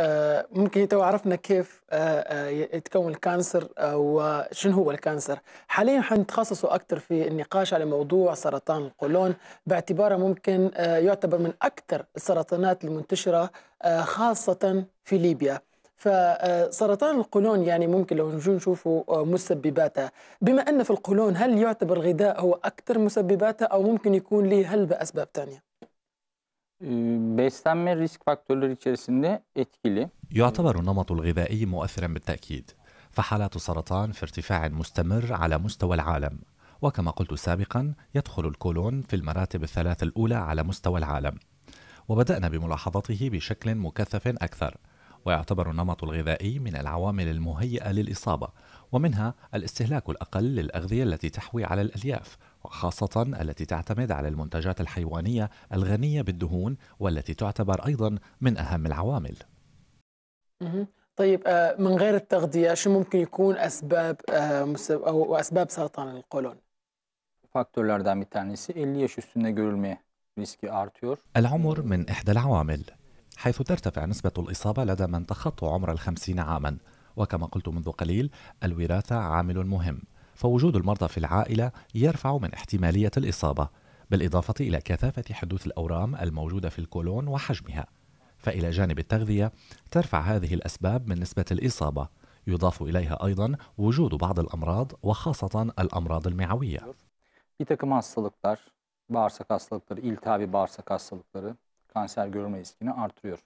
آه، ممكن تو عرفنا كيف آه، آه، يتكون الكانسر وشنو هو الكانسر حاليا حنتخصصوا اكثر في النقاش على موضوع سرطان القولون باعتباره ممكن يعتبر من اكثر السرطانات المنتشره خاصه في ليبيا فسرطان القولون يعني ممكن لو نجي نشوفوا مسبباته بما ان في القولون هل يعتبر الغذاء هو اكثر مسبباته او ممكن يكون له هلبة اسباب ثانيه beslenme risk faktörleri içerisinde etkili. يعتبر النمط الغذائي مؤثرا بالتأكيد فحالات السرطان في ارتفاع مستمر على مستوى العالم وكما قلت سابقا يدخل الكولون في المراتب الثلاث الأولى على مستوى العالم وبدأنا بملاحظته بشكل مكثف أكثر ويعتبر النمط الغذائي من العوامل المهيئة للإصابة ومنها الاستهلاك الأقل للأغذية التي تحوي على الألياف خاصة التي تعتمد على المنتجات الحيوانية الغنية بالدهون والتي تعتبر أيضا من أهم العوامل. طيب آه، من غير التغذية شو ممكن يكون أسباب آه، أو أسباب سرطان القولون؟ العمر من إحدى العوامل حيث ترتفع نسبة الإصابة لدى من تخطوا عمر الخمسين عاما وكما قلت منذ قليل الوراثة عامل مهم فوجود المرضى في العائلة يرفع من احتمالية الإصابة بالإضافة إلى كثافة حدوث الأورام الموجودة في الكولون وحجمها فإلى جانب التغذية ترفع هذه الأسباب من نسبة الإصابة يضاف إليها أيضا وجود بعض الأمراض وخاصة الأمراض المعوية Bir takım hastalıklar, bağırsak hastalıkları, iltihabi bağırsak hastalıkları, kanser riskini artırıyor.